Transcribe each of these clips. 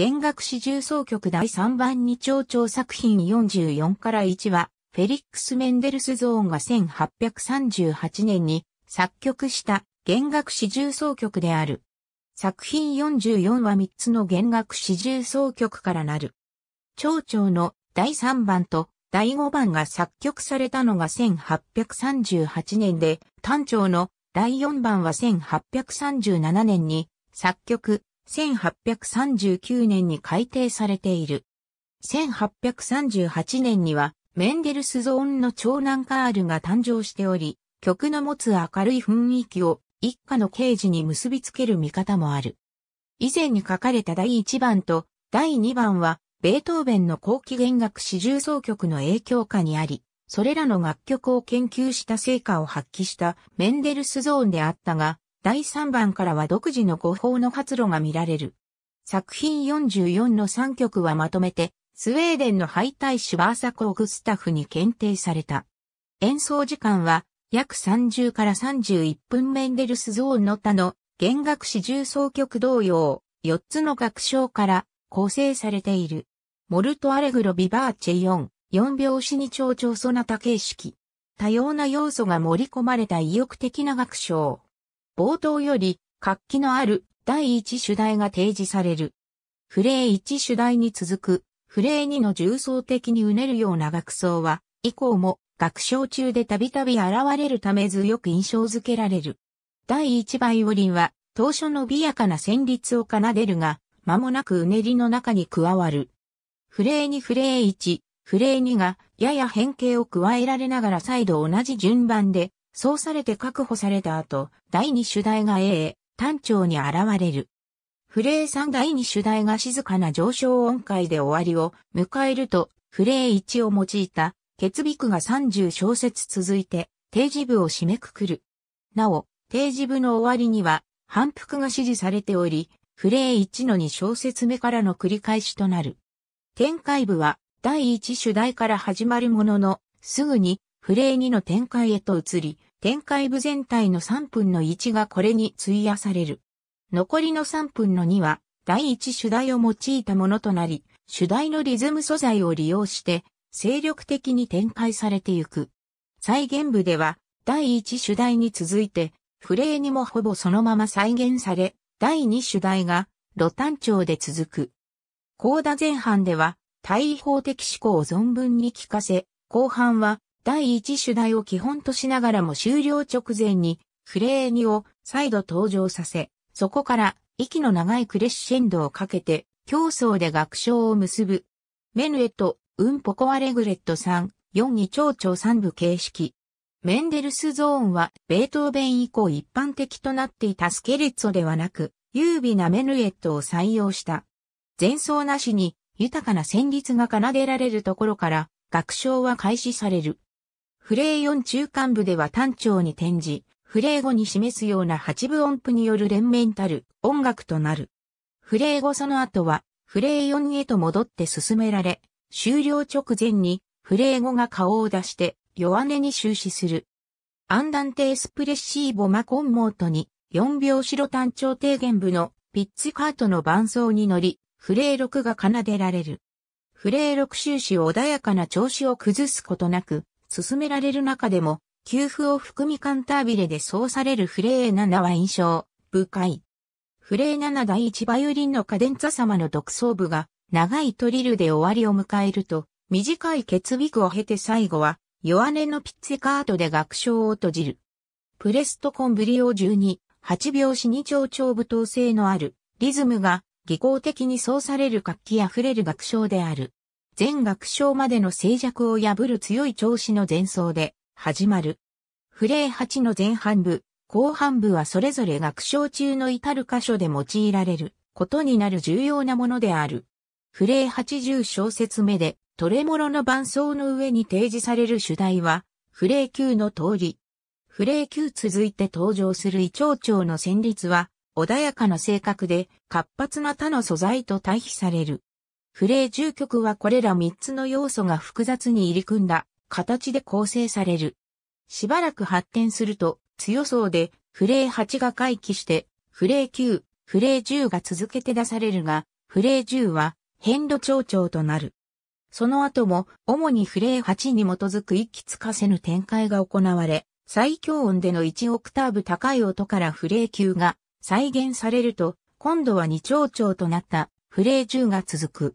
弦楽四重奏曲第3番に長調作品44から1は、フェリックス・メンデルスゾーンが1838年に作曲した弦楽四重奏曲である。作品44は3つの弦楽四重奏曲からなる。長調の第3番と第5番が作曲されたのが1838年で、単調の第4番は1837年に作曲、1839年に改定されている。1838年には、メンデルスゾーンの長男カールが誕生しており、曲の持つ明るい雰囲気を一家の刑事に結びつける見方もある。以前に書かれた第1番と第2番は、ベートーベンの後期弦楽四重奏曲の影響下にあり、それらの楽曲を研究した成果を発揮したメンデルスゾーンであったが、第3番からは独自の語法の発露が見られる。作品44の3曲はまとめて、スウェーデンの敗退手バーサコーグスタフに検定された。演奏時間は約30から31分メンデルスゾーンの他の弦楽詞重奏曲同様、4つの楽章から構成されている。モルトアレグロビバーチェ4、4拍子に蝶々ソナタ形式。多様な要素が盛り込まれた意欲的な楽章。冒頭より活気のある第一主題が提示される。フレー1主題に続く、フレー2の重層的にうねるような楽奏は、以降も楽章中でたびたび現れるため強く印象づけられる。第1バイオリンは、当初のびやかな旋律を奏でるが、間もなくうねりの中に加わる。フレー2フレー1、フレー2がやや変形を加えられながら再度同じ順番でそうされて確保された後、第二主題が A へ、単調に現れる。フレー3第二主題が静かな上昇音階で終わりを迎えると、フレー1を用いた、結尾句が30小節続いて、定時部を締めくくる。なお、定時部の終わりには、反復が指示されており、フレー1の2小節目からの繰り返しとなる。展開部は、第1主題から始まるものの、すぐにフレー2の展開へと移り、展開部全体の3分の1がこれに費やされる。残りの3分の2は、第1主題を用いたものとなり、主題のリズム素材を利用して、精力的に展開されていく。再現部では、第1主題に続いて、フレーにもほぼそのまま再現され、第2主題が、露単調で続く。コーダ前半では、対位法的思考を存分に聞かせ、後半は、第一主題を基本としながらも終了直前に、フレーニを再度登場させ、そこから息の長いクレッシェンドをかけて、競争で楽章を結ぶ。メヌエット、ウンポコアレグレット3、4に長調3部形式。メンデルスゾーンは、ベートーベン以降一般的となっていたスケレッツォではなく、優美なメヌエットを採用した。前奏なしに、豊かな旋律が奏でられるところから、楽章は開始される。フレー4中間部では単調に転じ、フレー5に示すような8分音符による連綿たる音楽となる。フレー5その後は、フレー4へと戻って進められ、終了直前に、フレー5が顔を出して、弱音に終始する。アンダンテエスプレッシーボマコンモートに、4秒白単調低減部のピッツカートの伴奏に乗り、フレー6が奏でられる。フレー6終始穏やかな調子を崩すことなく、進められる中でも、給付を含みカンタービレで奏されるフレー7は印象深い。フレー7第1バイオリンのカデンツァ様の独奏部が長いトリルで終わりを迎えると短い結尾句を経て最後は弱音のピッツェカートで楽章を閉じる。プレストコンブリオ12、8拍子に長舞踏性のあるリズムが技巧的に奏される活気あふれる楽章である。全学章までの静寂を破る強い調子の前奏で始まる。フレー8の前半部、後半部はそれぞれ学章中の至る箇所で用いられることになる重要なものである。フレー80小節目でトレモロの伴奏の上に提示される主題は、フレー9の通り。フレー9続いて登場する胃腸長の旋律は、穏やかな性格で活発な他の素材と対比される。フレー住曲はこれら3つの要素が複雑に入り組んだ形で構成される。しばらく発展すると強そうでフレー8が回帰してフレー9、フレー10が続けて出されるが、フレー10は変度調調となる。その後も主にフレー8に基づく一気つかせぬ展開が行われ、最強音での1オクターブ高い音からフレー9が再現されると、今度は2調調となったフレー10が続く。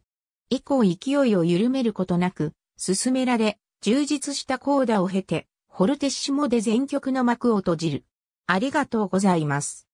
以降勢いを緩めることなく、進められ、充実したコーダを経て、ホルテッシモで全曲の幕を閉じる。ありがとうございます。